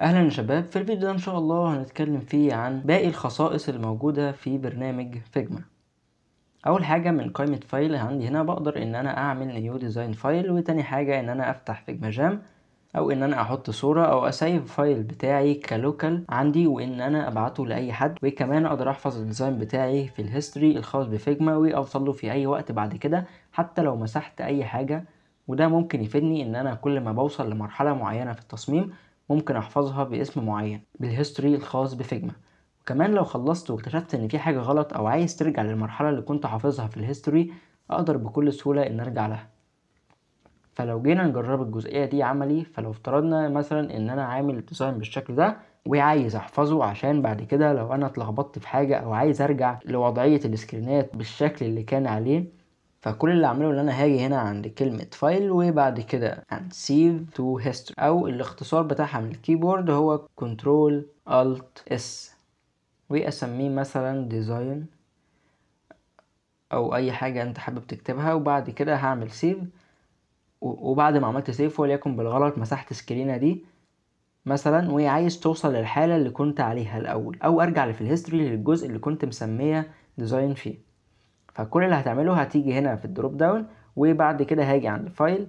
اهلا يا شباب في الفيديو ده ان شاء الله هنتكلم فيه عن باقي الخصائص الموجودة في برنامج فيجما اول حاجة من قائمة فايل عندي هنا بقدر ان انا اعمل نيو ديزاين فايل وتاني حاجة ان انا افتح فيجما جام او ان انا احط صورة او اسيف فايل بتاعي كلوكال عندي وان انا ابعته لاي حد وكمان اقدر احفظ الديزاين بتاعي في الهيستوري الخاص بفيجما واوصله في اي وقت بعد كده حتى لو مسحت اي حاجة وده ممكن يفيدني ان انا كل ما بوصل لمرحلة معينة في التصميم ممكن احفظها باسم معين بالهيستوري الخاص بفيجما وكمان لو خلصت واكتشفت ان في حاجة غلط او عايز ترجع للمرحلة اللي كنت حافظها في الهيستوري اقدر بكل سهولة ان ارجع لها فلو جينا نجرب الجزئية دي عملي فلو افترضنا مثلا ان انا عامل الديزاين بالشكل ده وعايز احفظه عشان بعد كده لو انا اتلخبطت في حاجة او عايز ارجع لوضعية السكرينات بالشكل اللي كان عليه فكل اللي اعمله ان انا هاجي هنا عند كلمة فايل وبعد كده سيف تو هيستوري او الاختصار بتاعها من الكيبورد هو كنترول الت اس واسميه مثلا ديزاين او اي حاجة انت حابب تكتبها وبعد كده هعمل سيف وبعد ما عملت سيف وليكن بالغلط مسحت سكرينة دي مثلا وعايز توصل للحالة اللي كنت عليها الاول او ارجع في الهيستوري للجزء اللي كنت مسميه ديزاين فيه فكل اللي هتعمله هتيجي هنا في الدروب داون وبعد كده هاجي عند فايل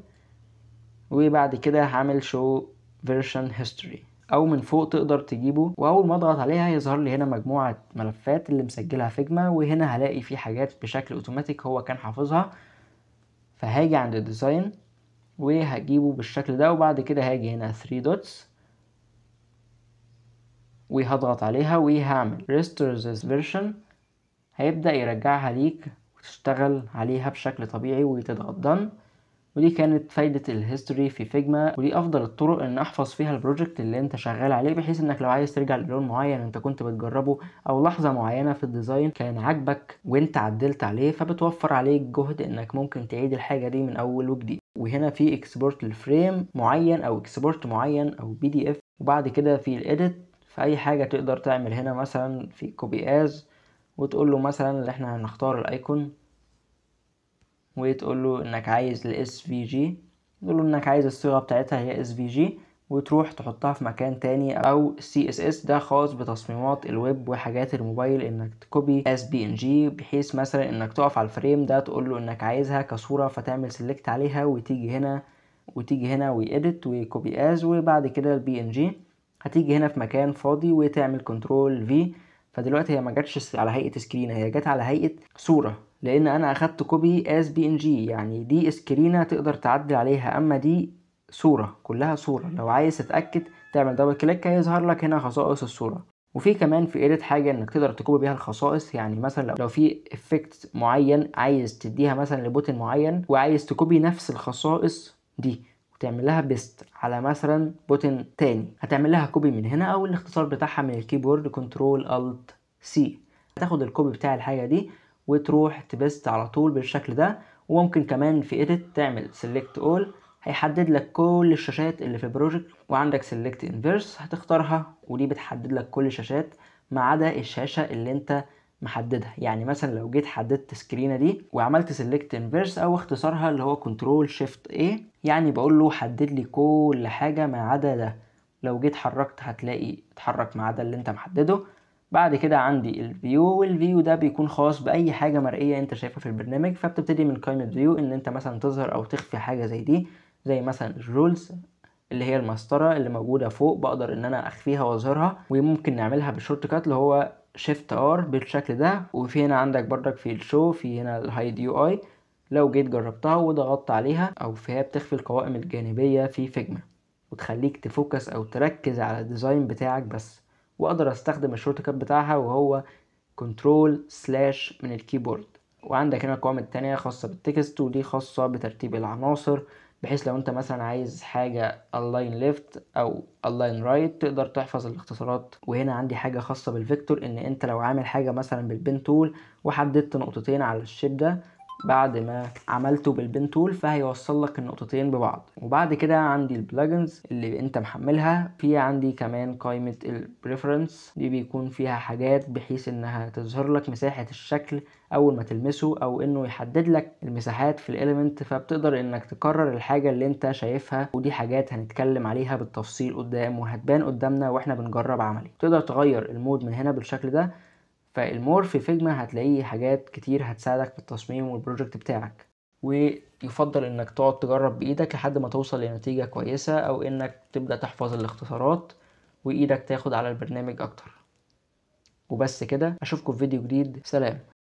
وبعد كده هعمل شو فيرجن هيستوري او من فوق تقدر تجيبه واول ما اضغط عليها هيظهر لي هنا مجموعه ملفات اللي مسجلها فيجما وهنا هلاقي في حاجات بشكل اوتوماتيك هو كان حافظها فهاجي عند الديزاين وهجيبه بالشكل ده وبعد كده هاجي هنا 3 دوتس وهضغط عليها وهعمل ريستور ذس فيرجن هيبدأ يرجعها ليك وتشتغل عليها بشكل طبيعي دن ودي كانت فايدة الهيستوري في فيجما ودي أفضل الطرق إن أحفظ فيها البروجكت اللي أنت شغال عليه بحيث إنك لو عايز ترجع للون معين أنت كنت بتجربه أو لحظة معينة في الديزاين كان عاجبك وأنت عدلت عليه فبتوفر عليك جهد إنك ممكن تعيد الحاجة دي من أول وجديد وهنا في اكسبورت لفريم معين أو اكسبورت معين أو بي دي إف وبعد كده في الإيديت في أي حاجة تقدر تعمل هنا مثلا في كوبي آز وتقول له مثلا اللي احنا هنختار الايكون وتقول له انك عايز الاس في جي تقول له انك عايز الصيغه بتاعتها هي اس في جي وتروح تحطها في مكان تاني او سي اس اس ده خاص بتصميمات الويب وحاجات الموبايل انك تكوبي اس بي ان جي بحيث مثلا انك تقف على الفريم ده تقول له انك عايزها كصوره فتعمل سيلكت عليها وتيجي هنا وتيجي هنا ويديت وكوبي از وبعد كده البي ان جي هتيجي هنا في مكان فاضي وتعمل كنترول في فدلوقتي هي ما جاتش على هيئه سكرينه هي جت على هيئه صوره لان انا اخدت كوبي اس بي ان جي يعني دي سكرينه تقدر تعدل عليها اما دي صوره كلها صوره لو عايز تتاكد تعمل دبل كليك هيظهر لك هنا خصائص الصوره وفي كمان في ايديت حاجه انك تقدر تكوبي بيها الخصائص يعني مثلا لو في افكت معين عايز تديها مثلا لبوتن معين وعايز تكوبي نفس الخصائص دي تعمل لها بيست على مثلا بوتن تاني هتعمل لها كوبي من هنا او الاختصار بتاعها من الكيبورد كنترول الت سي هتاخد الكوبي بتاع الحاجه دي وتروح تبست على طول بالشكل ده وممكن كمان في اديت تعمل سيلكت اول هيحدد لك كل الشاشات اللي في البروجكت وعندك سيلكت انفيرس هتختارها ودي بتحدد لك كل الشاشات ما عدا الشاشة اللي انت محددها يعني مثلا لو جيت حددت سكرينه دي وعملت سيلكت انفيرس او اختصارها اللي هو كنترول شيفت اي يعني بقول له حدد لي كل حاجه ما عدا ده لو جيت حركت هتلاقي اتحرك ما عدا اللي انت محدده بعد كده عندي الفيو والفيو ده بيكون خاص باي حاجه مرئيه انت شايفها في البرنامج فبتبتدي من قائمه فيو ان انت مثلا تظهر او تخفي حاجه زي دي زي مثلا الرولز اللي هي المسطره اللي موجوده فوق بقدر ان انا اخفيها واظهرها وممكن نعملها بالشورت كات اللي هو شيفت ار بالشكل ده وفي هنا عندك بردك في الشو في هنا الهايد يو اي لو جيت جربتها وضغطت عليها او فيها بتخفي القوائم الجانبية في فيجما وتخليك تفوكس او تركز على الديزاين بتاعك بس واقدر استخدم الشورت كات بتاعها وهو كنترول سلاش من الكيبورد وعندك هنا القوائم التانية خاصة بالتكست ودي خاصة بترتيب العناصر بحيث لو انت مثلا عايز حاجة align left او align right تقدر تحفظ الاختصارات وهنا عندي حاجة خاصة بالفيكتور ان انت لو عامل حاجة مثلا بالبين تول وحددت نقطتين على الشيب ده بعد ما عملته بالبن تول فهيوصل لك النقطتين ببعض وبعد كده عندي البلجنز اللي انت محملها في عندي كمان قائمة البريفرنس دي بيكون فيها حاجات بحيث انها تظهر لك مساحة الشكل اول ما تلمسه او انه يحدد لك المساحات في الاليمنت فبتقدر انك تكرر الحاجة اللي انت شايفها ودي حاجات هنتكلم عليها بالتفصيل قدام وهتبان قدامنا واحنا بنجرب عملي تقدر تغير المود من هنا بالشكل ده فالمور في فيجما هتلاقيه حاجات كتير هتساعدك في التصميم والبروجكت بتاعك ويفضل انك تقعد تجرب بايدك لحد ما توصل لنتيجة كويسة او انك تبدأ تحفظ الاختصارات وايدك تاخد على البرنامج اكتر وبس كده اشوفكم في فيديو جديد سلام